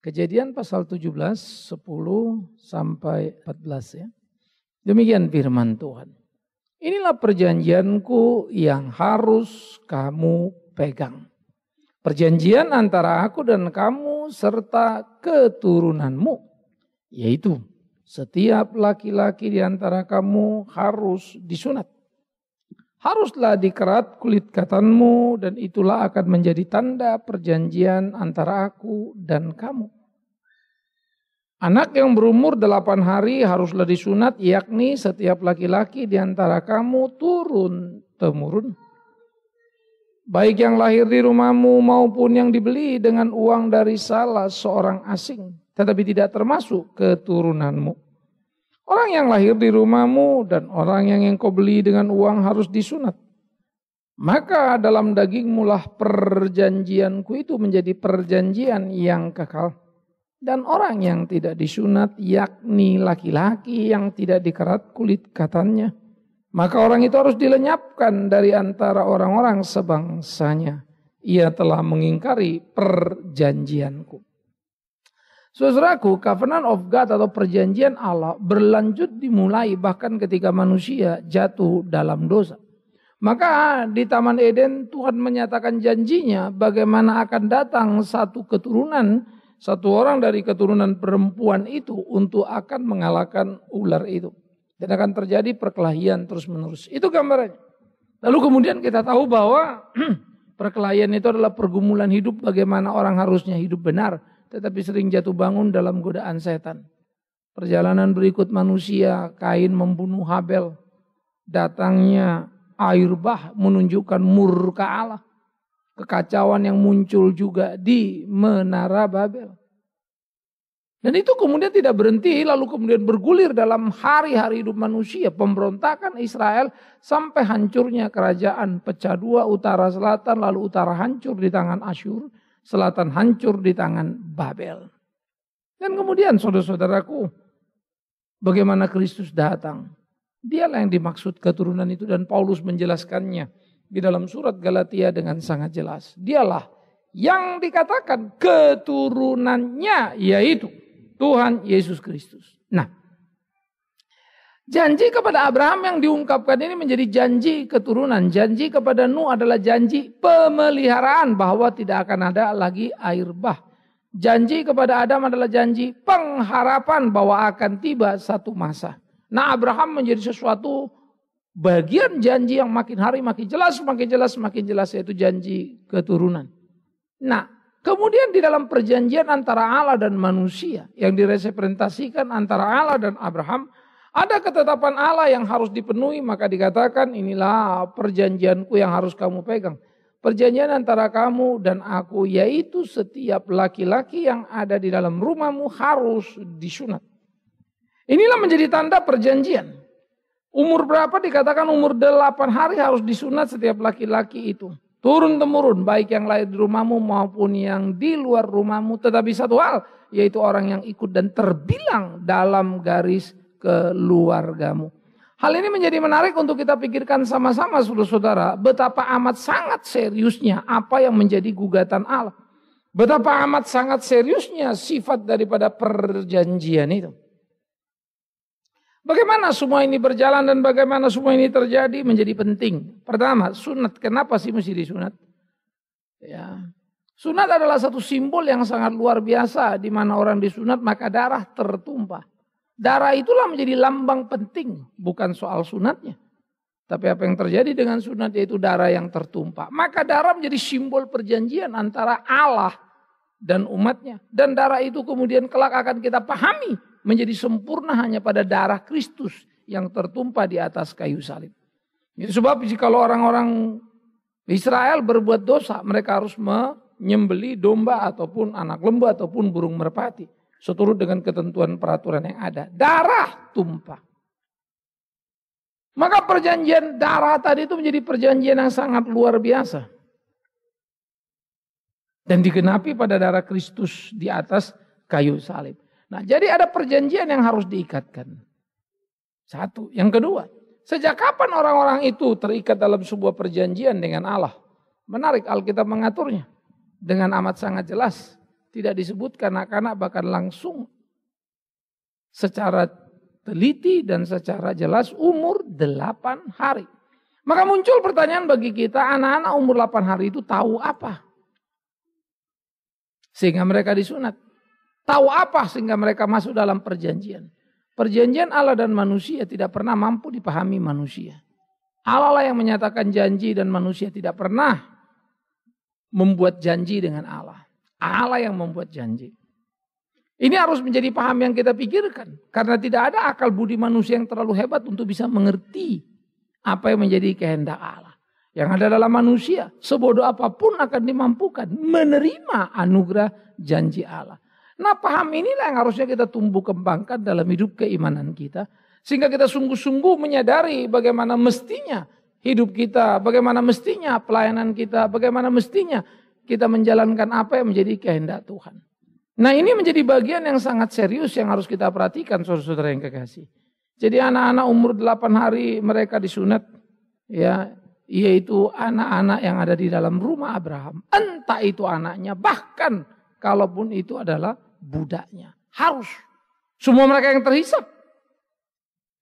Kejadian pasal 17, 10 sampai 14 ya. Demikian firman Tuhan. Inilah perjanjianku yang harus kamu pegang. Perjanjian antara aku dan kamu serta keturunanmu. Yaitu setiap laki-laki di antara kamu harus disunat haruslah dikerat kulit katanmu dan itulah akan menjadi tanda perjanjian antara aku dan kamu. Anak yang berumur delapan hari haruslah disunat yakni setiap laki-laki di antara kamu turun temurun. Baik yang lahir di rumahmu maupun yang dibeli dengan uang dari salah seorang asing tetapi tidak termasuk keturunanmu Orang yang lahir di rumahmu dan orang yang engkau beli dengan uang harus disunat. Maka dalam dagingmu lah perjanjianku itu menjadi perjanjian yang kekal. Dan orang yang tidak disunat yakni laki-laki yang tidak dikerat kulit katanya, Maka orang itu harus dilenyapkan dari antara orang-orang sebangsanya. Ia telah mengingkari perjanjianku. Saudaraku, covenant of God atau perjanjian Allah berlanjut dimulai bahkan ketika manusia jatuh dalam dosa. Maka di Taman Eden Tuhan menyatakan janjinya bagaimana akan datang satu keturunan, satu orang dari keturunan perempuan itu untuk akan mengalahkan ular itu. Dan akan terjadi perkelahian terus menerus. Itu gambarannya. Lalu kemudian kita tahu bahwa perkelahian itu adalah pergumulan hidup bagaimana orang harusnya hidup benar tetapi sering jatuh bangun dalam godaan setan. Perjalanan berikut manusia, Kain membunuh Habel. Datangnya air bah menunjukkan murka Allah. Kekacauan yang muncul juga di Menara Babel. Dan itu kemudian tidak berhenti lalu kemudian bergulir dalam hari-hari hidup manusia. Pemberontakan Israel sampai hancurnya kerajaan pecah dua utara selatan lalu utara hancur di tangan Asyur selatan hancur di tangan Babel. Dan kemudian saudara-saudaraku, bagaimana Kristus datang? Dialah yang dimaksud keturunan itu dan Paulus menjelaskannya di dalam surat Galatia dengan sangat jelas. Dialah yang dikatakan keturunannya yaitu Tuhan Yesus Kristus. Nah, Janji kepada Abraham yang diungkapkan ini menjadi janji keturunan. Janji kepada Nuh adalah janji pemeliharaan bahwa tidak akan ada lagi air bah. Janji kepada Adam adalah janji pengharapan bahwa akan tiba satu masa. Nah Abraham menjadi sesuatu bagian janji yang makin hari makin jelas, makin jelas, makin jelas yaitu janji keturunan. Nah kemudian di dalam perjanjian antara Allah dan manusia yang direpresentasikan antara Allah dan Abraham – ada ketetapan Allah yang harus dipenuhi, maka dikatakan inilah perjanjianku yang harus kamu pegang. Perjanjian antara kamu dan aku yaitu setiap laki-laki yang ada di dalam rumahmu harus disunat. Inilah menjadi tanda perjanjian. Umur berapa dikatakan umur delapan hari harus disunat setiap laki-laki itu. Turun temurun baik yang lahir di rumahmu maupun yang di luar rumahmu. Tetapi satu hal yaitu orang yang ikut dan terbilang dalam garis keluargamu. Hal ini menjadi menarik untuk kita pikirkan sama-sama saudara-saudara betapa amat sangat seriusnya apa yang menjadi gugatan Allah. Betapa amat sangat seriusnya sifat daripada perjanjian itu. Bagaimana semua ini berjalan dan bagaimana semua ini terjadi menjadi penting. Pertama, sunat. Kenapa sih mesti disunat? Ya. Sunat adalah satu simbol yang sangat luar biasa di mana orang disunat maka darah tertumpah. Darah itulah menjadi lambang penting, bukan soal sunatnya. Tapi apa yang terjadi dengan sunat yaitu darah yang tertumpah. Maka darah menjadi simbol perjanjian antara Allah dan umatnya. Dan darah itu kemudian kelak akan kita pahami menjadi sempurna hanya pada darah Kristus yang tertumpah di atas kayu salib. Itu sebab jika orang-orang Israel berbuat dosa, mereka harus menyembeli domba ataupun anak lembu ataupun burung merpati seturut dengan ketentuan peraturan yang ada. Darah tumpah. Maka perjanjian darah tadi itu menjadi perjanjian yang sangat luar biasa. Dan digenapi pada darah Kristus di atas kayu salib. Nah jadi ada perjanjian yang harus diikatkan. Satu. Yang kedua. Sejak kapan orang-orang itu terikat dalam sebuah perjanjian dengan Allah? Menarik Alkitab mengaturnya. Dengan amat sangat jelas tidak disebutkan kanak-kanak bahkan langsung secara teliti dan secara jelas umur 8 hari. Maka muncul pertanyaan bagi kita anak-anak umur 8 hari itu tahu apa? Sehingga mereka disunat. Tahu apa sehingga mereka masuk dalam perjanjian. Perjanjian Allah dan manusia tidak pernah mampu dipahami manusia. Allah lah yang menyatakan janji dan manusia tidak pernah membuat janji dengan Allah. Allah yang membuat janji. Ini harus menjadi paham yang kita pikirkan. Karena tidak ada akal budi manusia yang terlalu hebat untuk bisa mengerti apa yang menjadi kehendak Allah. Yang ada dalam manusia, sebodoh apapun akan dimampukan menerima anugerah janji Allah. Nah paham inilah yang harusnya kita tumbuh kembangkan dalam hidup keimanan kita. Sehingga kita sungguh-sungguh menyadari bagaimana mestinya hidup kita, bagaimana mestinya pelayanan kita, bagaimana mestinya kita menjalankan apa yang menjadi kehendak Tuhan. Nah ini menjadi bagian yang sangat serius yang harus kita perhatikan saudara-saudara yang kekasih. Jadi anak-anak umur 8 hari mereka disunat ya yaitu anak-anak yang ada di dalam rumah Abraham. Entah itu anaknya bahkan kalaupun itu adalah budaknya. Harus. Semua mereka yang terhisap.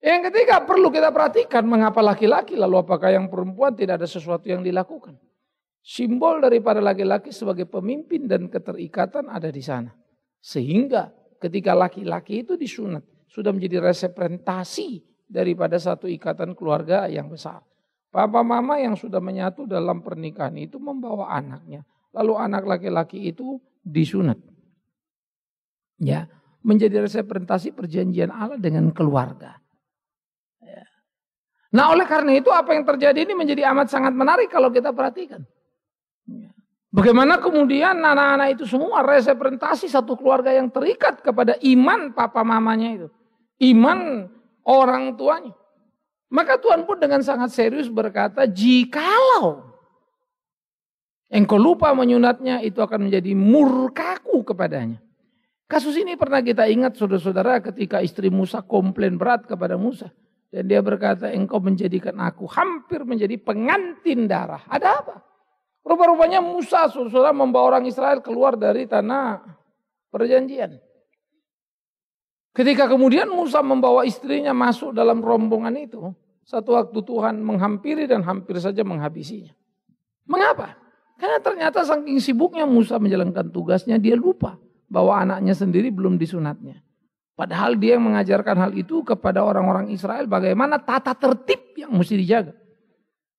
Yang ketiga perlu kita perhatikan mengapa laki-laki lalu apakah yang perempuan tidak ada sesuatu yang dilakukan. Simbol daripada laki-laki sebagai pemimpin dan keterikatan ada di sana. Sehingga ketika laki-laki itu disunat sudah menjadi representasi daripada satu ikatan keluarga yang besar. Papa mama yang sudah menyatu dalam pernikahan itu membawa anaknya. Lalu anak laki-laki itu disunat. Ya, menjadi representasi perjanjian Allah dengan keluarga. Ya. Nah, oleh karena itu apa yang terjadi ini menjadi amat sangat menarik kalau kita perhatikan. Ya. Bagaimana kemudian anak-anak itu semua representasi satu keluarga yang terikat kepada iman papa mamanya itu. Iman orang tuanya. Maka Tuhan pun dengan sangat serius berkata, jikalau engkau lupa menyunatnya itu akan menjadi murkaku kepadanya. Kasus ini pernah kita ingat saudara-saudara ketika istri Musa komplain berat kepada Musa. Dan dia berkata, engkau menjadikan aku hampir menjadi pengantin darah. Ada apa? Rupa-rupanya Musa saudara membawa orang Israel keluar dari tanah perjanjian. Ketika kemudian Musa membawa istrinya masuk dalam rombongan itu, satu waktu Tuhan menghampiri dan hampir saja menghabisinya. Mengapa? Karena ternyata saking sibuknya Musa menjalankan tugasnya, dia lupa bahwa anaknya sendiri belum disunatnya. Padahal dia yang mengajarkan hal itu kepada orang-orang Israel bagaimana tata tertib yang mesti dijaga.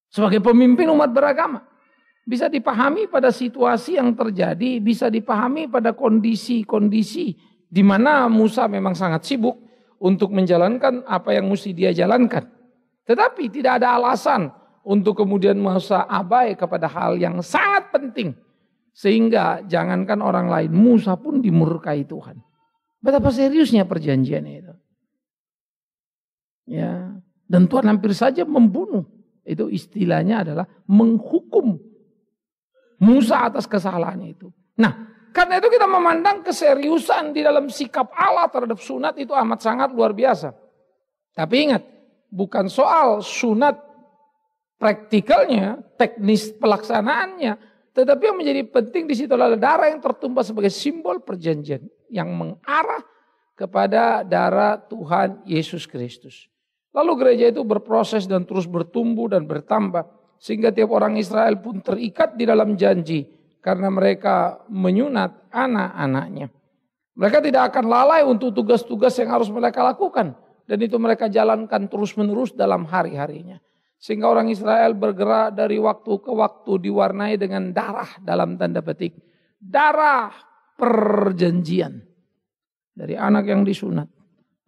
Sebagai pemimpin umat beragama bisa dipahami pada situasi yang terjadi, bisa dipahami pada kondisi-kondisi di mana Musa memang sangat sibuk untuk menjalankan apa yang mesti dia jalankan. Tetapi tidak ada alasan untuk kemudian Musa abai kepada hal yang sangat penting. Sehingga jangankan orang lain, Musa pun dimurkai Tuhan. Betapa seriusnya perjanjian itu. Ya, dan Tuhan hampir saja membunuh. Itu istilahnya adalah menghukum Musa atas kesalahannya itu. Nah, karena itu kita memandang keseriusan di dalam sikap Allah terhadap sunat itu amat sangat luar biasa. Tapi ingat, bukan soal sunat praktikalnya, teknis pelaksanaannya, tetapi yang menjadi penting di situ adalah darah yang tertumpah sebagai simbol perjanjian yang mengarah kepada darah Tuhan Yesus Kristus. Lalu gereja itu berproses dan terus bertumbuh dan bertambah sehingga tiap orang Israel pun terikat di dalam janji karena mereka menyunat anak-anaknya. Mereka tidak akan lalai untuk tugas-tugas yang harus mereka lakukan dan itu mereka jalankan terus-menerus dalam hari-harinya. Sehingga orang Israel bergerak dari waktu ke waktu diwarnai dengan darah dalam tanda petik. Darah perjanjian dari anak yang disunat.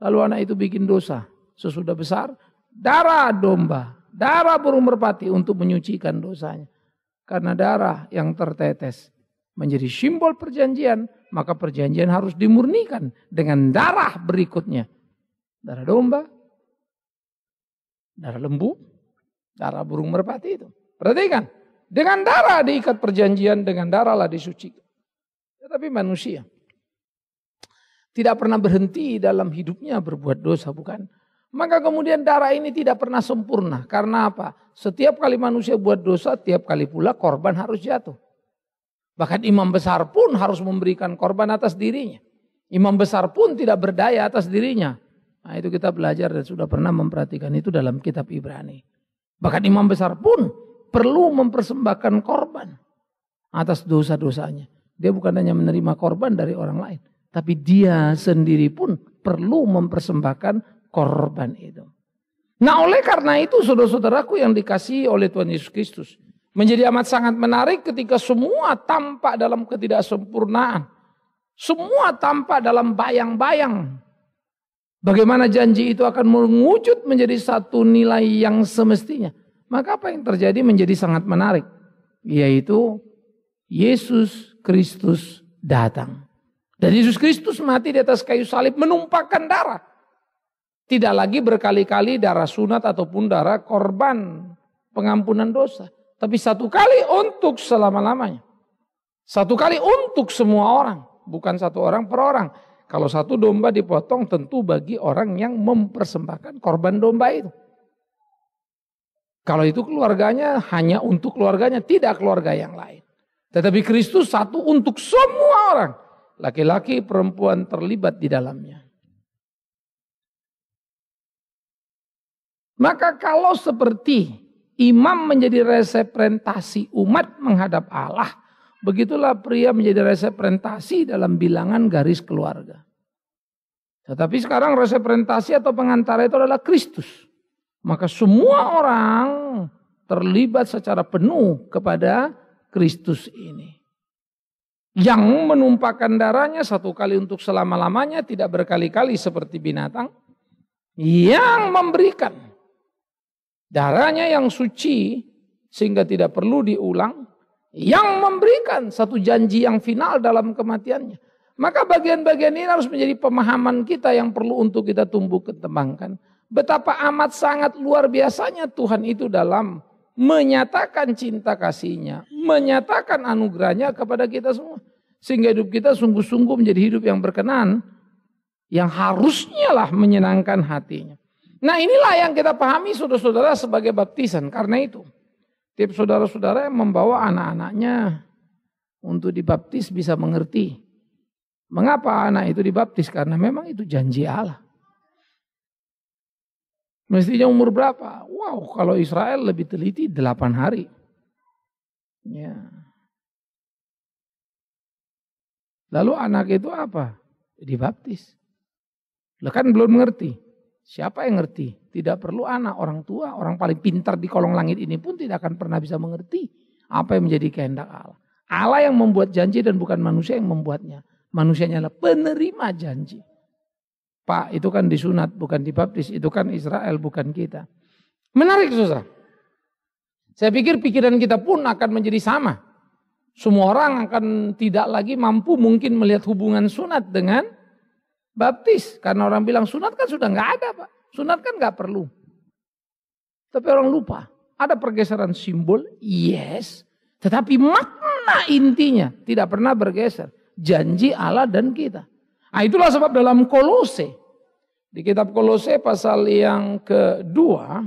Lalu anak itu bikin dosa sesudah besar, darah domba darah burung merpati untuk menyucikan dosanya. Karena darah yang tertetes menjadi simbol perjanjian, maka perjanjian harus dimurnikan dengan darah berikutnya. Darah domba, darah lembu, darah burung merpati itu. Perhatikan, dengan darah diikat perjanjian, dengan darah lah disucikan. Tetapi manusia tidak pernah berhenti dalam hidupnya berbuat dosa, bukan? Maka kemudian darah ini tidak pernah sempurna. Karena apa? Setiap kali manusia buat dosa, tiap kali pula korban harus jatuh. Bahkan imam besar pun harus memberikan korban atas dirinya. Imam besar pun tidak berdaya atas dirinya. Nah itu kita belajar dan sudah pernah memperhatikan itu dalam kitab Ibrani. Bahkan imam besar pun perlu mempersembahkan korban atas dosa-dosanya. Dia bukan hanya menerima korban dari orang lain. Tapi dia sendiri pun perlu mempersembahkan korban itu. Nah oleh karena itu saudara-saudaraku yang dikasihi oleh Tuhan Yesus Kristus. Menjadi amat sangat menarik ketika semua tampak dalam ketidaksempurnaan. Semua tampak dalam bayang-bayang. Bagaimana janji itu akan mengwujud menjadi satu nilai yang semestinya. Maka apa yang terjadi menjadi sangat menarik. Yaitu Yesus Kristus datang. Dan Yesus Kristus mati di atas kayu salib menumpahkan darah. Tidak lagi berkali-kali darah sunat ataupun darah korban pengampunan dosa. Tapi satu kali untuk selama-lamanya. Satu kali untuk semua orang. Bukan satu orang per orang. Kalau satu domba dipotong tentu bagi orang yang mempersembahkan korban domba itu. Kalau itu keluarganya hanya untuk keluarganya, tidak keluarga yang lain. Tetapi Kristus satu untuk semua orang. Laki-laki perempuan terlibat di dalamnya. Maka kalau seperti imam menjadi representasi umat menghadap Allah, begitulah pria menjadi representasi dalam bilangan garis keluarga. Tetapi sekarang representasi atau pengantara itu adalah Kristus. Maka semua orang terlibat secara penuh kepada Kristus ini. Yang menumpahkan darahnya satu kali untuk selama-lamanya tidak berkali-kali seperti binatang. Yang memberikan darahnya yang suci sehingga tidak perlu diulang yang memberikan satu janji yang final dalam kematiannya. Maka bagian-bagian ini harus menjadi pemahaman kita yang perlu untuk kita tumbuh kembangkan. Betapa amat sangat luar biasanya Tuhan itu dalam menyatakan cinta kasihnya, menyatakan anugerahnya kepada kita semua. Sehingga hidup kita sungguh-sungguh menjadi hidup yang berkenan, yang harusnya lah menyenangkan hatinya. Nah inilah yang kita pahami saudara-saudara sebagai baptisan. Karena itu tiap saudara-saudara yang membawa anak-anaknya untuk dibaptis bisa mengerti. Mengapa anak itu dibaptis? Karena memang itu janji Allah. Mestinya umur berapa? Wow, kalau Israel lebih teliti 8 hari. Ya. Lalu anak itu apa? Dibaptis. Lah kan belum mengerti. Siapa yang ngerti? Tidak perlu anak, orang tua, orang paling pintar di kolong langit ini pun tidak akan pernah bisa mengerti apa yang menjadi kehendak Allah. Allah yang membuat janji dan bukan manusia yang membuatnya. Manusianya adalah penerima janji. Pak, itu kan disunat, bukan dibaptis. Itu kan Israel, bukan kita. Menarik, susah. Saya pikir pikiran kita pun akan menjadi sama. Semua orang akan tidak lagi mampu mungkin melihat hubungan sunat dengan Baptis, karena orang bilang sunat kan sudah nggak ada Pak. Sunat kan nggak perlu. Tapi orang lupa. Ada pergeseran simbol, yes. Tetapi makna intinya tidak pernah bergeser. Janji Allah dan kita. Nah itulah sebab dalam kolose. Di kitab kolose pasal yang kedua.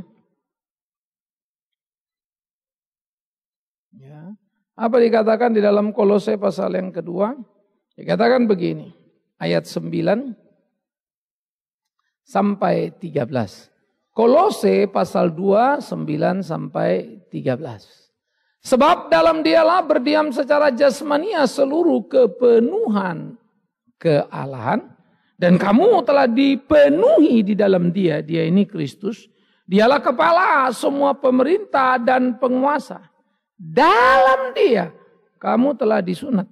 Ya, apa dikatakan di dalam kolose pasal yang kedua? Dikatakan begini ayat 9 sampai 13. Kolose pasal 2 9 sampai 13. Sebab dalam dialah berdiam secara jasmania seluruh kepenuhan kealahan dan kamu telah dipenuhi di dalam dia. Dia ini Kristus. Dialah kepala semua pemerintah dan penguasa. Dalam dia kamu telah disunat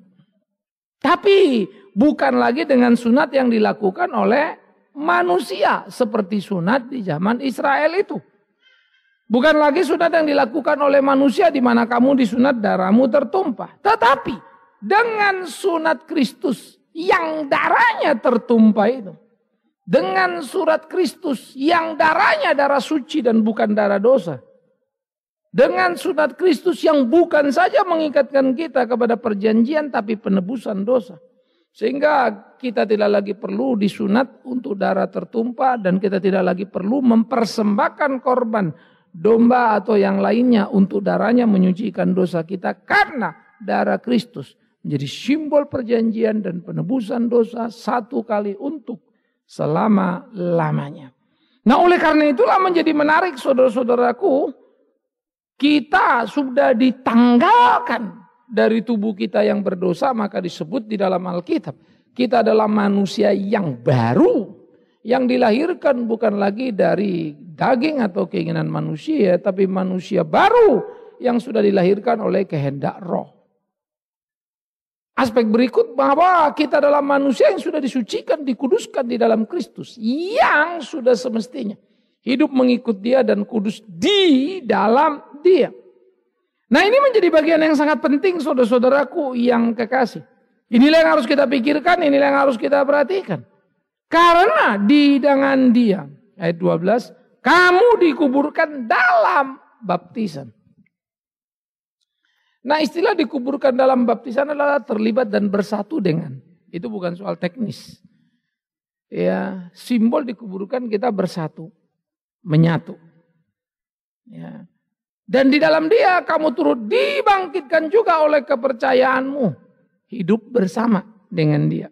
tapi bukan lagi dengan sunat yang dilakukan oleh manusia seperti sunat di zaman Israel itu. Bukan lagi sunat yang dilakukan oleh manusia di mana kamu disunat darahmu tertumpah. Tetapi dengan sunat Kristus yang darahnya tertumpah itu. Dengan surat Kristus yang darahnya darah suci dan bukan darah dosa. Dengan sunat Kristus yang bukan saja mengikatkan kita kepada perjanjian tapi penebusan dosa. Sehingga kita tidak lagi perlu disunat untuk darah tertumpah dan kita tidak lagi perlu mempersembahkan korban domba atau yang lainnya untuk darahnya menyucikan dosa kita karena darah Kristus menjadi simbol perjanjian dan penebusan dosa satu kali untuk selama-lamanya. Nah oleh karena itulah menjadi menarik saudara-saudaraku kita sudah ditanggalkan dari tubuh kita yang berdosa maka disebut di dalam Alkitab kita adalah manusia yang baru yang dilahirkan bukan lagi dari daging atau keinginan manusia tapi manusia baru yang sudah dilahirkan oleh kehendak roh. Aspek berikut bahwa kita adalah manusia yang sudah disucikan, dikuduskan di dalam Kristus yang sudah semestinya hidup mengikut Dia dan kudus di dalam dia. Ya? Nah ini menjadi bagian yang sangat penting saudara-saudaraku yang kekasih. Inilah yang harus kita pikirkan, inilah yang harus kita perhatikan. Karena di dengan dia, ayat 12, kamu dikuburkan dalam baptisan. Nah istilah dikuburkan dalam baptisan adalah terlibat dan bersatu dengan. Itu bukan soal teknis. Ya, simbol dikuburkan kita bersatu, menyatu. Ya. Dan di dalam dia kamu turut dibangkitkan juga oleh kepercayaanmu. Hidup bersama dengan dia.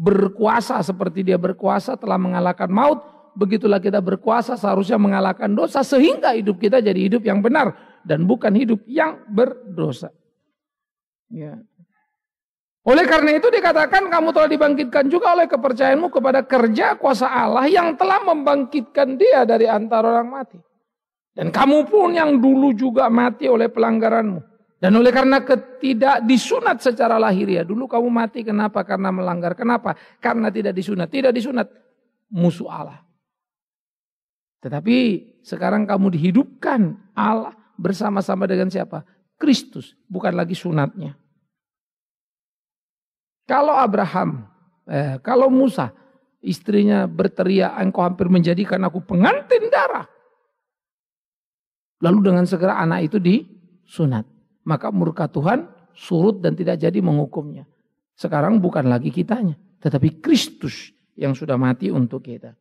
Berkuasa seperti dia berkuasa telah mengalahkan maut. Begitulah kita berkuasa seharusnya mengalahkan dosa. Sehingga hidup kita jadi hidup yang benar. Dan bukan hidup yang berdosa. Ya. Oleh karena itu dikatakan kamu telah dibangkitkan juga oleh kepercayaanmu kepada kerja kuasa Allah yang telah membangkitkan dia dari antara orang mati. Dan kamu pun yang dulu juga mati oleh pelanggaranmu. Dan oleh karena tidak disunat secara lahiriah. Ya, dulu kamu mati kenapa? Karena melanggar. Kenapa? Karena tidak disunat. Tidak disunat. Musuh Allah. Tetapi sekarang kamu dihidupkan Allah bersama-sama dengan siapa? Kristus. Bukan lagi sunatnya. Kalau Abraham, eh, kalau Musa, istrinya berteriak, engkau hampir menjadikan aku pengantin darah. Lalu dengan segera anak itu disunat. Maka murka Tuhan surut dan tidak jadi menghukumnya. Sekarang bukan lagi kitanya. Tetapi Kristus yang sudah mati untuk kita.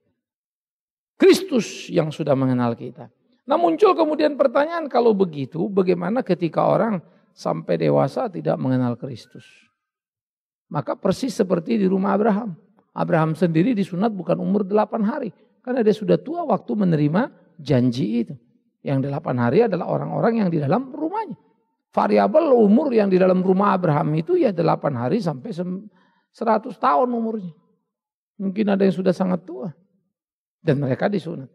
Kristus yang sudah mengenal kita. Nah muncul kemudian pertanyaan kalau begitu bagaimana ketika orang sampai dewasa tidak mengenal Kristus. Maka persis seperti di rumah Abraham. Abraham sendiri disunat bukan umur 8 hari. Karena dia sudah tua waktu menerima janji itu. Yang delapan hari adalah orang-orang yang di dalam rumahnya. Variabel umur yang di dalam rumah Abraham itu ya delapan hari sampai seratus tahun umurnya. Mungkin ada yang sudah sangat tua. Dan mereka disunat.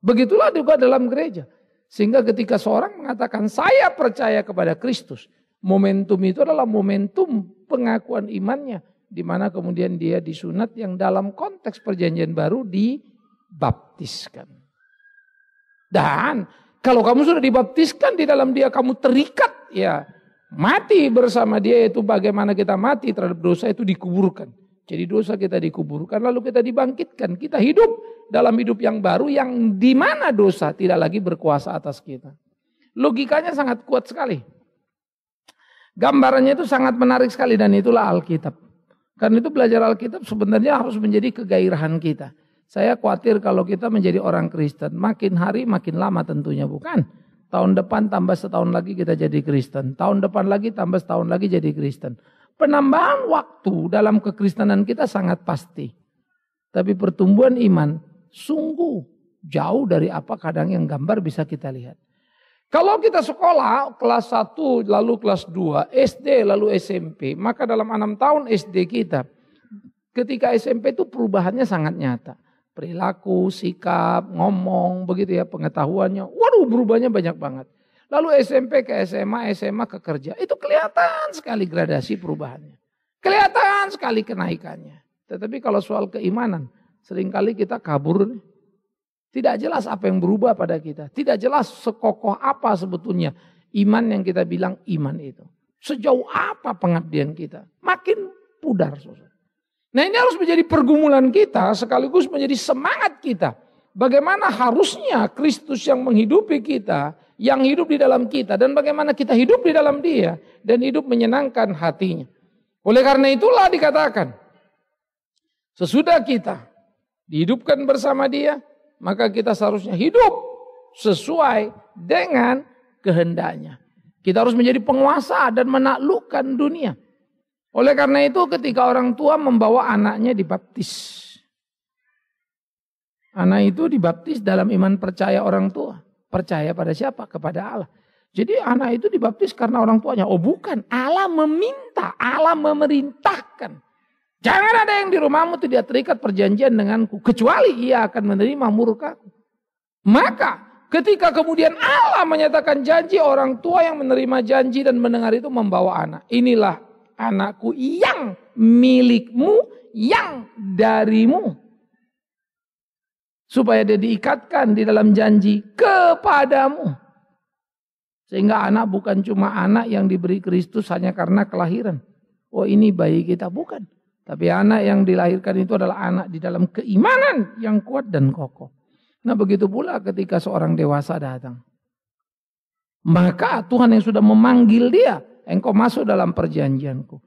Begitulah juga dalam gereja. Sehingga ketika seorang mengatakan saya percaya kepada Kristus. Momentum itu adalah momentum pengakuan imannya. di mana kemudian dia disunat yang dalam konteks perjanjian baru dibaptiskan. Dan kalau kamu sudah dibaptiskan di dalam dia kamu terikat ya mati bersama dia itu bagaimana kita mati terhadap dosa itu dikuburkan. Jadi dosa kita dikuburkan lalu kita dibangkitkan. Kita hidup dalam hidup yang baru yang di mana dosa tidak lagi berkuasa atas kita. Logikanya sangat kuat sekali. Gambarannya itu sangat menarik sekali dan itulah Alkitab. Karena itu belajar Alkitab sebenarnya harus menjadi kegairahan kita. Saya khawatir kalau kita menjadi orang Kristen, makin hari makin lama tentunya bukan. Tahun depan tambah setahun lagi kita jadi Kristen. Tahun depan lagi tambah setahun lagi jadi Kristen. Penambahan waktu dalam kekristenan kita sangat pasti. Tapi pertumbuhan iman sungguh jauh dari apa kadang yang gambar bisa kita lihat. Kalau kita sekolah kelas 1 lalu kelas 2, SD lalu SMP, maka dalam enam tahun SD kita ketika SMP itu perubahannya sangat nyata perilaku, sikap, ngomong, begitu ya, pengetahuannya. Waduh, berubahnya banyak banget. Lalu SMP ke SMA, SMA ke kerja. Itu kelihatan sekali gradasi perubahannya. Kelihatan sekali kenaikannya. Tetapi kalau soal keimanan, seringkali kita kabur. Tidak jelas apa yang berubah pada kita. Tidak jelas sekokoh apa sebetulnya iman yang kita bilang iman itu. Sejauh apa pengabdian kita. Makin pudar. Susah. Nah ini harus menjadi pergumulan kita sekaligus menjadi semangat kita. Bagaimana harusnya Kristus yang menghidupi kita, yang hidup di dalam kita dan bagaimana kita hidup di dalam dia dan hidup menyenangkan hatinya. Oleh karena itulah dikatakan sesudah kita dihidupkan bersama dia maka kita seharusnya hidup sesuai dengan kehendaknya. Kita harus menjadi penguasa dan menaklukkan dunia. Oleh karena itu ketika orang tua membawa anaknya dibaptis. Anak itu dibaptis dalam iman percaya orang tua. Percaya pada siapa? Kepada Allah. Jadi anak itu dibaptis karena orang tuanya. Oh bukan, Allah meminta, Allah memerintahkan. Jangan ada yang di rumahmu tidak terikat perjanjian denganku. Kecuali ia akan menerima murka. Maka ketika kemudian Allah menyatakan janji orang tua yang menerima janji dan mendengar itu membawa anak. Inilah anakku yang milikmu, yang darimu. Supaya dia diikatkan di dalam janji kepadamu. Sehingga anak bukan cuma anak yang diberi Kristus hanya karena kelahiran. Oh ini bayi kita, bukan. Tapi anak yang dilahirkan itu adalah anak di dalam keimanan yang kuat dan kokoh. Nah begitu pula ketika seorang dewasa datang. Maka Tuhan yang sudah memanggil dia engkau masuk dalam perjanjianku.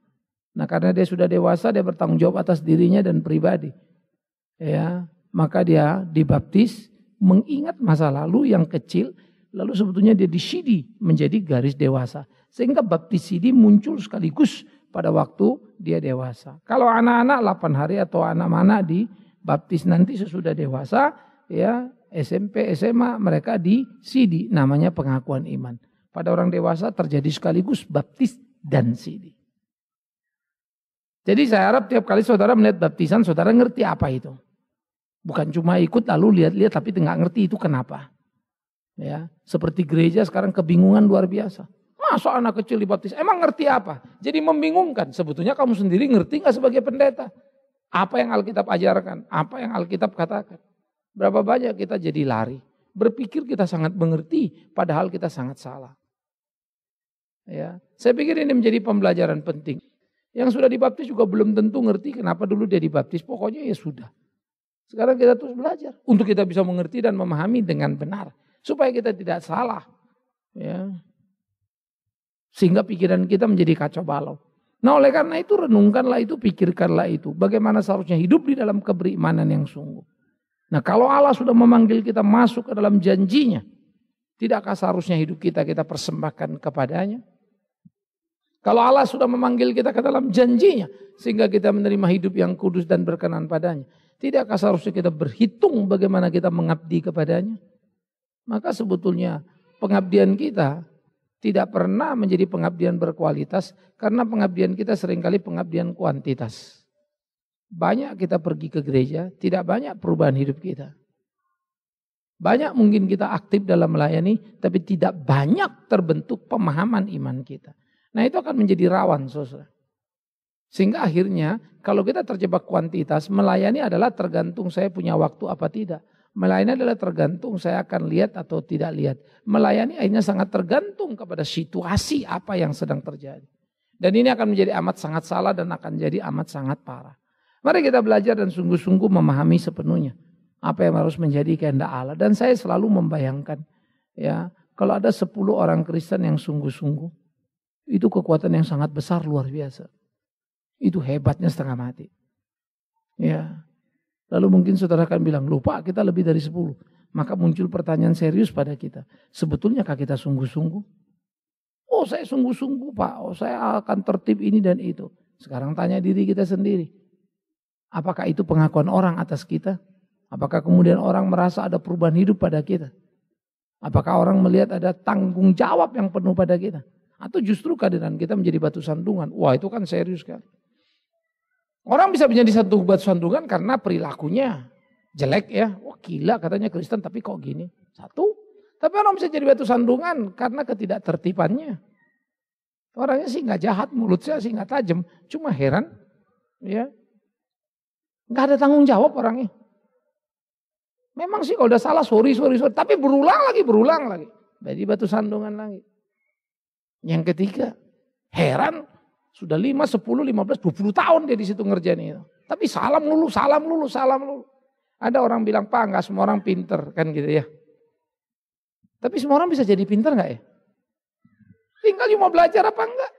Nah karena dia sudah dewasa dia bertanggung jawab atas dirinya dan pribadi. Ya, maka dia dibaptis mengingat masa lalu yang kecil lalu sebetulnya dia disidi menjadi garis dewasa. Sehingga baptis sidi muncul sekaligus pada waktu dia dewasa. Kalau anak-anak 8 hari atau anak-anak di baptis nanti sesudah dewasa ya SMP, SMA mereka disidi. namanya pengakuan iman pada orang dewasa terjadi sekaligus baptis dan sini. Jadi saya harap tiap kali saudara melihat baptisan, saudara ngerti apa itu. Bukan cuma ikut lalu lihat-lihat tapi tidak ngerti itu kenapa. Ya, seperti gereja sekarang kebingungan luar biasa. Masa anak kecil dibaptis? Emang ngerti apa? Jadi membingungkan. Sebetulnya kamu sendiri ngerti nggak sebagai pendeta? Apa yang Alkitab ajarkan? Apa yang Alkitab katakan? Berapa banyak kita jadi lari? berpikir kita sangat mengerti padahal kita sangat salah. Ya, saya pikir ini menjadi pembelajaran penting. Yang sudah dibaptis juga belum tentu ngerti kenapa dulu dia dibaptis. Pokoknya ya sudah. Sekarang kita terus belajar untuk kita bisa mengerti dan memahami dengan benar supaya kita tidak salah. Ya. Sehingga pikiran kita menjadi kacau balau. Nah oleh karena itu renungkanlah itu, pikirkanlah itu. Bagaimana seharusnya hidup di dalam keberimanan yang sungguh. Nah kalau Allah sudah memanggil kita masuk ke dalam janjinya, tidakkah seharusnya hidup kita kita persembahkan kepadanya? Kalau Allah sudah memanggil kita ke dalam janjinya, sehingga kita menerima hidup yang kudus dan berkenan padanya. Tidakkah seharusnya kita berhitung bagaimana kita mengabdi kepadanya? Maka sebetulnya pengabdian kita tidak pernah menjadi pengabdian berkualitas karena pengabdian kita seringkali pengabdian kuantitas. Banyak kita pergi ke gereja, tidak banyak perubahan hidup kita. Banyak mungkin kita aktif dalam melayani, tapi tidak banyak terbentuk pemahaman iman kita. Nah itu akan menjadi rawan, saudara. Sehingga akhirnya kalau kita terjebak kuantitas, melayani adalah tergantung saya punya waktu apa tidak. Melayani adalah tergantung saya akan lihat atau tidak lihat. Melayani akhirnya sangat tergantung kepada situasi apa yang sedang terjadi. Dan ini akan menjadi amat sangat salah dan akan jadi amat sangat parah. Mari kita belajar dan sungguh-sungguh memahami sepenuhnya apa yang harus menjadi kehendak Allah dan saya selalu membayangkan ya kalau ada 10 orang Kristen yang sungguh-sungguh itu kekuatan yang sangat besar luar biasa. Itu hebatnya setengah mati. Ya. Lalu mungkin saudara akan bilang, lupa kita lebih dari 10. Maka muncul pertanyaan serius pada kita. Sebetulnya kah kita sungguh-sungguh? Oh saya sungguh-sungguh pak, oh saya akan tertib ini dan itu. Sekarang tanya diri kita sendiri. Apakah itu pengakuan orang atas kita? Apakah kemudian orang merasa ada perubahan hidup pada kita? Apakah orang melihat ada tanggung jawab yang penuh pada kita? Atau justru kehadiran kita menjadi batu sandungan? Wah itu kan serius kan? Orang bisa menjadi satu batu sandungan karena perilakunya jelek ya. Wah gila katanya Kristen tapi kok gini? Satu. Tapi orang bisa jadi batu sandungan karena ketidaktertibannya. Orangnya sih nggak jahat, mulutnya sih nggak tajam, cuma heran, ya Gak ada tanggung jawab orangnya. Memang sih kalau udah salah sorry sorry sorry. Tapi berulang lagi berulang lagi. Jadi batu sandungan lagi. Yang ketiga heran sudah 5, 10, 15, 20 tahun dia di situ ngerjain itu. Tapi salam lulu, salam lulu, salam lulu. Ada orang bilang, Pak enggak semua orang pinter kan gitu ya. Tapi semua orang bisa jadi pinter nggak ya? Tinggal cuma belajar apa enggak?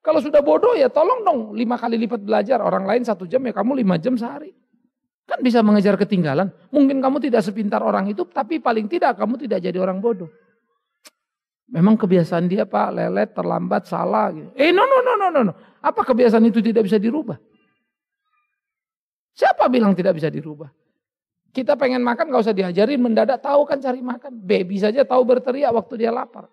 Kalau sudah bodoh ya tolong dong lima kali lipat belajar. Orang lain satu jam ya kamu lima jam sehari. Kan bisa mengejar ketinggalan. Mungkin kamu tidak sepintar orang itu tapi paling tidak kamu tidak jadi orang bodoh. Memang kebiasaan dia pak lelet, terlambat, salah. Gitu. Eh no no no no no Apa kebiasaan itu tidak bisa dirubah? Siapa bilang tidak bisa dirubah? Kita pengen makan gak usah diajari mendadak tahu kan cari makan. Baby saja tahu berteriak waktu dia lapar.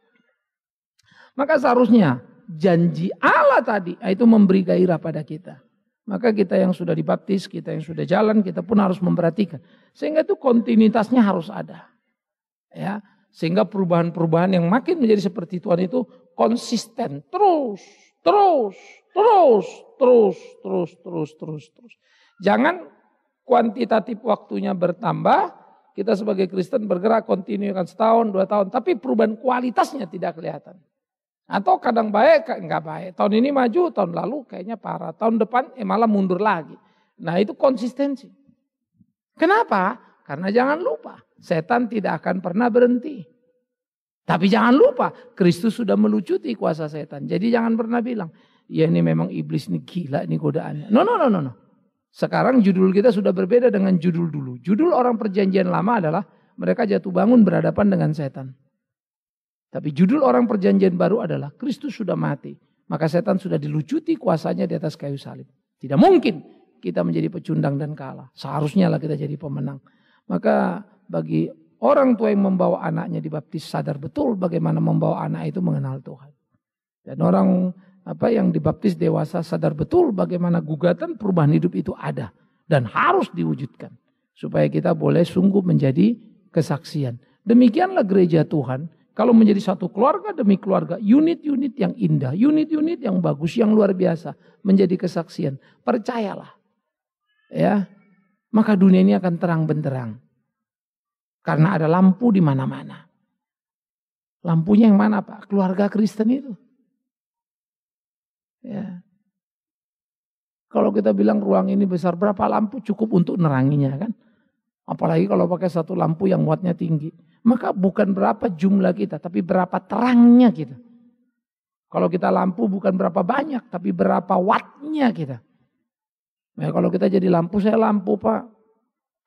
Maka seharusnya janji Allah tadi, nah, itu memberi gairah pada kita. Maka kita yang sudah dibaptis, kita yang sudah jalan, kita pun harus memperhatikan. Sehingga itu kontinuitasnya harus ada. Ya, sehingga perubahan-perubahan yang makin menjadi seperti Tuhan itu konsisten terus, terus, terus, terus, terus, terus, terus, terus. Jangan kuantitatif waktunya bertambah, kita sebagai Kristen bergerak kontinu kan setahun, dua tahun, tapi perubahan kualitasnya tidak kelihatan. Atau kadang baik, enggak baik. Tahun ini maju, tahun lalu kayaknya parah. Tahun depan eh, malah mundur lagi. Nah itu konsistensi. Kenapa? Karena jangan lupa, setan tidak akan pernah berhenti. Tapi jangan lupa, Kristus sudah melucuti kuasa setan. Jadi jangan pernah bilang, ya ini memang iblis ini gila ini godaannya. No, no, no, no, no. Sekarang judul kita sudah berbeda dengan judul dulu. Judul orang perjanjian lama adalah mereka jatuh bangun berhadapan dengan setan. Tapi judul orang perjanjian baru adalah Kristus sudah mati. Maka setan sudah dilucuti kuasanya di atas kayu salib. Tidak mungkin kita menjadi pecundang dan kalah. Seharusnya lah kita jadi pemenang. Maka bagi orang tua yang membawa anaknya dibaptis sadar betul bagaimana membawa anak itu mengenal Tuhan. Dan orang apa yang dibaptis dewasa sadar betul bagaimana gugatan perubahan hidup itu ada dan harus diwujudkan supaya kita boleh sungguh menjadi kesaksian. Demikianlah gereja Tuhan kalau menjadi satu keluarga demi keluarga, unit-unit yang indah, unit-unit yang bagus, yang luar biasa menjadi kesaksian. Percayalah. Ya. Maka dunia ini akan terang benderang. Karena ada lampu di mana-mana. Lampunya yang mana Pak? Keluarga Kristen itu. Ya. Kalau kita bilang ruang ini besar, berapa lampu cukup untuk neranginya kan? Apalagi kalau pakai satu lampu yang wattnya tinggi. Maka bukan berapa jumlah kita, tapi berapa terangnya kita. Kalau kita lampu bukan berapa banyak, tapi berapa wattnya kita. Nah, kalau kita jadi lampu, saya lampu Pak.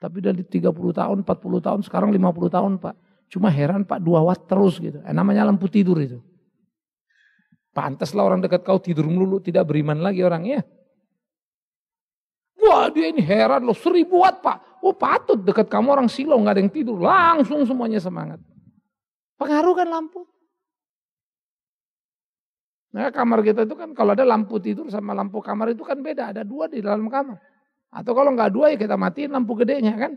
Tapi dari 30 tahun, 40 tahun, sekarang 50 tahun Pak. Cuma heran Pak, 2 watt terus gitu. Eh, namanya lampu tidur itu. Pantaslah orang dekat kau tidur melulu, tidak beriman lagi orangnya. ya. Wah dia ini heran loh, seribu watt Pak. Oh patut dekat kamu orang silo nggak ada yang tidur. Langsung semuanya semangat. Pengaruh kan lampu. Nah kamar kita itu kan kalau ada lampu tidur sama lampu kamar itu kan beda. Ada dua di dalam kamar. Atau kalau nggak dua ya kita matiin lampu gedenya kan.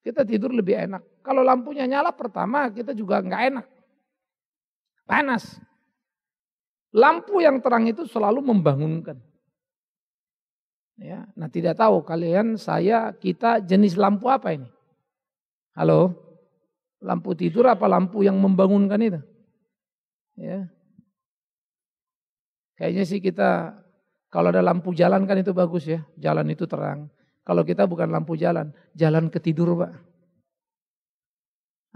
Kita tidur lebih enak. Kalau lampunya nyala pertama kita juga nggak enak. Panas. Lampu yang terang itu selalu membangunkan. Ya, nah tidak tahu kalian saya kita jenis lampu apa ini? Halo? Lampu tidur apa lampu yang membangunkan itu? Ya. Kayaknya sih kita kalau ada lampu jalan kan itu bagus ya. Jalan itu terang. Kalau kita bukan lampu jalan, jalan ketidur Pak.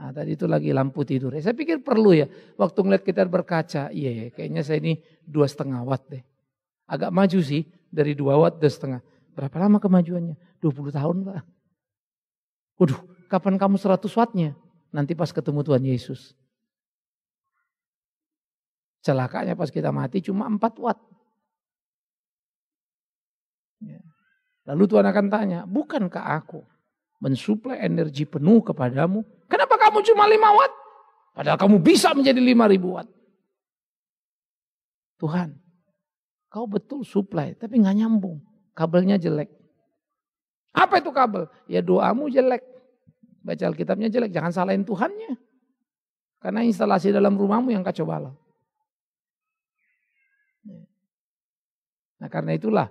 Nah, tadi itu lagi lampu tidur. Ya, saya pikir perlu ya. Waktu ngeliat kita berkaca, iya yeah, kayaknya saya ini dua setengah watt deh. Agak maju sih, dari 2 watt dan setengah. Berapa lama kemajuannya? 20 tahun Pak. Waduh, kapan kamu 100 wattnya? Nanti pas ketemu Tuhan Yesus. Celakanya pas kita mati cuma 4 watt. Ya. Lalu Tuhan akan tanya, bukankah aku mensuplai energi penuh kepadamu? Kenapa kamu cuma 5 watt? Padahal kamu bisa menjadi 5000 watt. Tuhan, Kau betul supply, tapi nggak nyambung. Kabelnya jelek. Apa itu kabel? Ya doamu jelek. Baca Alkitabnya jelek. Jangan salahin Tuhannya. Karena instalasi dalam rumahmu yang kacau balau. Nah karena itulah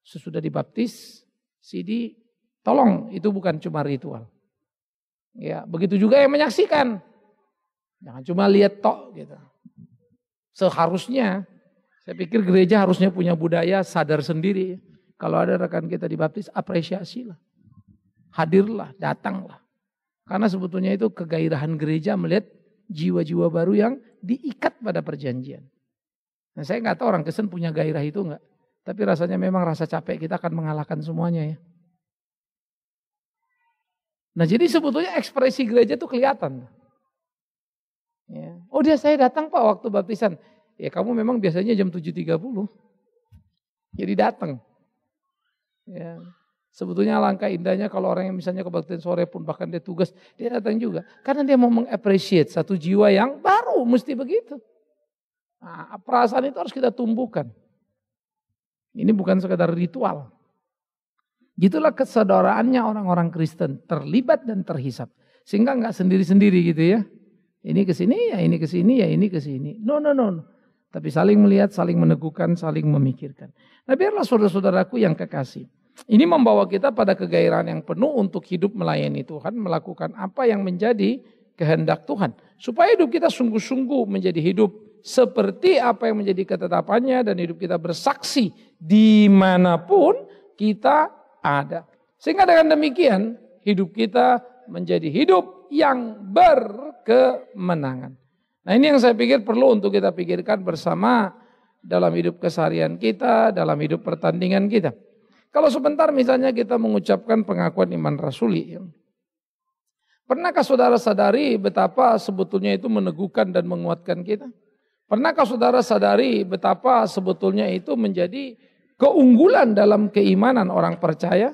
sesudah dibaptis, Sidi tolong itu bukan cuma ritual. Ya, begitu juga yang menyaksikan. Jangan cuma lihat tok gitu. Seharusnya saya pikir gereja harusnya punya budaya sadar sendiri. Kalau ada rekan kita dibaptis, apresiasilah. Hadirlah, datanglah. Karena sebetulnya itu kegairahan gereja melihat jiwa-jiwa baru yang diikat pada perjanjian. Nah, saya nggak tahu orang Kristen punya gairah itu nggak. Tapi rasanya memang rasa capek kita akan mengalahkan semuanya ya. Nah jadi sebetulnya ekspresi gereja itu kelihatan. Ya. Oh dia saya datang pak waktu baptisan ya kamu memang biasanya jam 7.30. Jadi datang. Ya. Sebetulnya langkah indahnya kalau orang yang misalnya kebaktian sore pun bahkan dia tugas, dia datang juga. Karena dia mau mengapresiasi satu jiwa yang baru, mesti begitu. Nah, perasaan itu harus kita tumbuhkan. Ini bukan sekedar ritual. Gitulah kesadarannya orang-orang Kristen, terlibat dan terhisap. Sehingga nggak sendiri-sendiri gitu ya. Ini ke sini, ya ini ke sini, ya ini ke sini. No, no, no. Tapi saling melihat, saling meneguhkan, saling memikirkan. Nah biarlah saudara-saudaraku yang kekasih. Ini membawa kita pada kegairahan yang penuh untuk hidup melayani Tuhan, melakukan apa yang menjadi kehendak Tuhan. Supaya hidup kita sungguh-sungguh menjadi hidup seperti apa yang menjadi ketetapannya dan hidup kita bersaksi dimanapun kita ada. Sehingga dengan demikian hidup kita menjadi hidup yang berkemenangan. Nah ini yang saya pikir perlu untuk kita pikirkan bersama dalam hidup keseharian kita, dalam hidup pertandingan kita. Kalau sebentar misalnya kita mengucapkan pengakuan iman rasuli. Ya. Pernahkah saudara sadari betapa sebetulnya itu meneguhkan dan menguatkan kita? Pernahkah saudara sadari betapa sebetulnya itu menjadi keunggulan dalam keimanan orang percaya?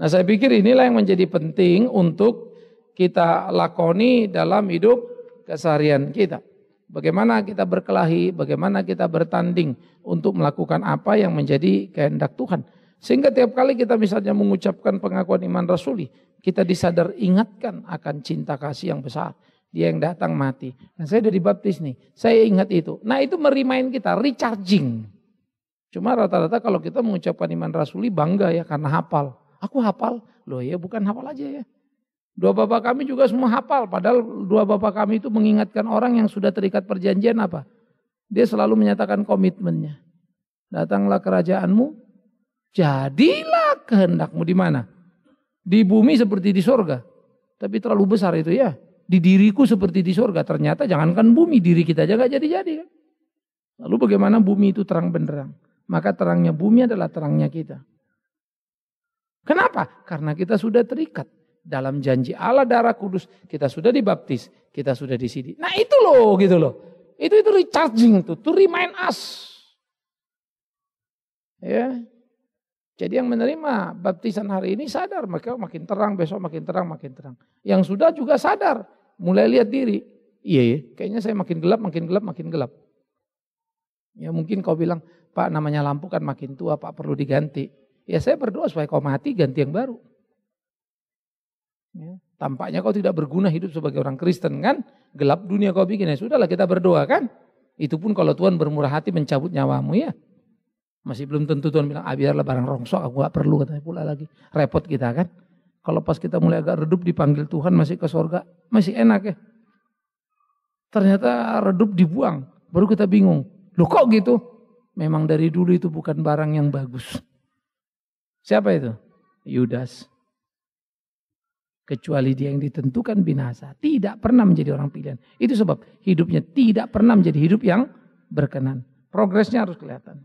Nah saya pikir inilah yang menjadi penting untuk kita lakoni dalam hidup keseharian kita. Bagaimana kita berkelahi, bagaimana kita bertanding untuk melakukan apa yang menjadi kehendak Tuhan. Sehingga tiap kali kita misalnya mengucapkan pengakuan iman rasuli, kita disadar ingatkan akan cinta kasih yang besar. Dia yang datang mati. Nah saya sudah dibaptis nih, saya ingat itu. Nah itu merimain kita, recharging. Cuma rata-rata kalau kita mengucapkan iman rasuli bangga ya karena hafal. Aku hafal, loh ya bukan hafal aja ya. Dua bapak kami juga semua hafal. Padahal dua bapak kami itu mengingatkan orang yang sudah terikat perjanjian apa? Dia selalu menyatakan komitmennya. Datanglah kerajaanmu, jadilah kehendakmu di mana? Di bumi seperti di sorga. Tapi terlalu besar itu ya. Di diriku seperti di sorga. Ternyata jangankan bumi, diri kita aja gak jadi-jadi. Kan? Lalu bagaimana bumi itu terang benderang? Maka terangnya bumi adalah terangnya kita. Kenapa? Karena kita sudah terikat dalam janji Allah darah kudus kita sudah dibaptis, kita sudah sini Nah itu loh gitu loh. Itu itu recharging tuh, to remind us. Ya. Jadi yang menerima baptisan hari ini sadar, maka makin terang besok makin terang makin terang. Yang sudah juga sadar, mulai lihat diri. Iya ya, kayaknya saya makin gelap, makin gelap, makin gelap. Ya mungkin kau bilang, Pak namanya lampu kan makin tua, Pak perlu diganti. Ya saya berdoa supaya kau mati ganti yang baru. Ya. tampaknya kau tidak berguna hidup sebagai orang Kristen kan? Gelap dunia kau bikin ya sudahlah kita berdoa kan? Itu pun kalau Tuhan bermurah hati mencabut nyawamu ya. Masih belum tentu Tuhan bilang, ah biarlah barang rongsok, aku gak perlu katanya pula lagi. Repot kita kan? Kalau pas kita mulai agak redup dipanggil Tuhan masih ke sorga, masih enak ya. Ternyata redup dibuang, baru kita bingung. Loh kok gitu? Memang dari dulu itu bukan barang yang bagus. Siapa itu? Yudas kecuali dia yang ditentukan binasa tidak pernah menjadi orang pilihan itu sebab hidupnya tidak pernah menjadi hidup yang berkenan progresnya harus kelihatan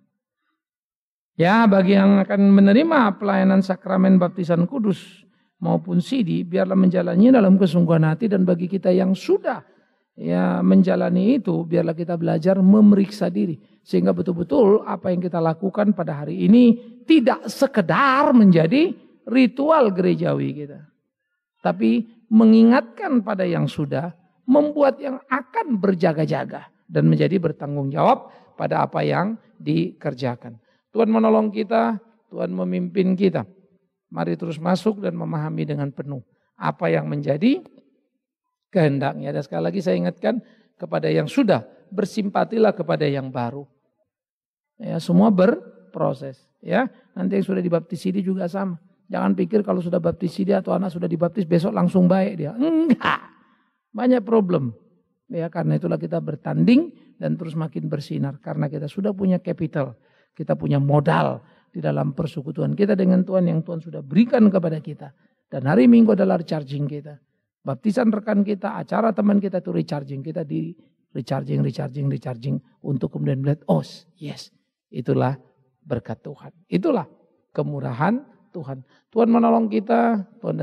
ya bagi yang akan menerima pelayanan sakramen baptisan kudus maupun sidi biarlah menjalannya dalam kesungguhan hati dan bagi kita yang sudah ya menjalani itu biarlah kita belajar memeriksa diri sehingga betul-betul apa yang kita lakukan pada hari ini tidak sekedar menjadi ritual gerejawi kita tapi mengingatkan pada yang sudah, membuat yang akan berjaga-jaga dan menjadi bertanggung jawab pada apa yang dikerjakan. Tuhan menolong kita, Tuhan memimpin kita. Mari terus masuk dan memahami dengan penuh apa yang menjadi kehendaknya. Dan sekali lagi saya ingatkan kepada yang sudah, bersimpatilah kepada yang baru. Ya, semua berproses, ya. Nanti yang sudah dibaptis ini juga sama. Jangan pikir kalau sudah baptis dia atau anak sudah dibaptis besok langsung baik dia. Enggak. Banyak problem. Ya karena itulah kita bertanding dan terus makin bersinar karena kita sudah punya capital, kita punya modal di dalam persekutuan kita dengan Tuhan yang Tuhan sudah berikan kepada kita. Dan hari Minggu adalah recharging kita. Baptisan rekan kita, acara teman kita itu recharging kita di recharging, recharging, recharging untuk kemudian melihat, oh yes, itulah berkat Tuhan. Itulah kemurahan Tuhan. Tuhan menolong kita, Tuhan